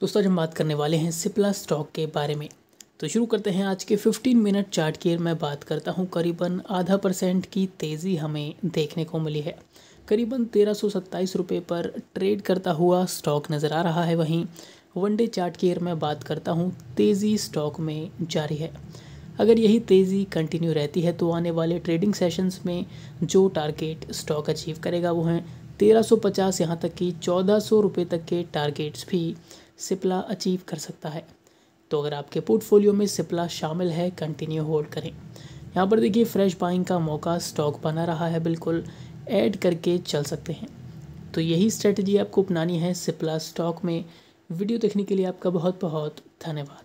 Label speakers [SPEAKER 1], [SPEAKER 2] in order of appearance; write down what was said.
[SPEAKER 1] दोस्तों आज हम बात करने वाले हैं सिप्ला स्टॉक के बारे में तो शुरू करते हैं आज के 15 मिनट चार्ट की मैं बात करता हूं करीबन आधा परसेंट की तेज़ी हमें देखने को मिली है करीबन तेरह सौ रुपये पर ट्रेड करता हुआ स्टॉक नज़र आ रहा है वहीं वनडे चार्ट की मैं बात करता हूँ तेज़ी स्टॉक में जारी है अगर यही तेज़ी कंटिन्यू रहती है तो आने वाले ट्रेडिंग सेशंस में जो टारगेट स्टॉक अचीव करेगा वो हैं तेरह यहाँ तक कि चौदह सौ तक के टारगेट्स भी सिप्ला अचीव कर सकता है तो अगर आपके पोर्टफोलियो में सिप्ला शामिल है कंटिन्यू होल्ड करें यहाँ पर देखिए फ्रेश बाइंग का मौका स्टॉक बना रहा है बिल्कुल ऐड करके चल सकते हैं तो यही स्ट्रेटजी आपको अपनानी है सिप्ला स्टॉक में वीडियो देखने के लिए आपका बहुत बहुत धन्यवाद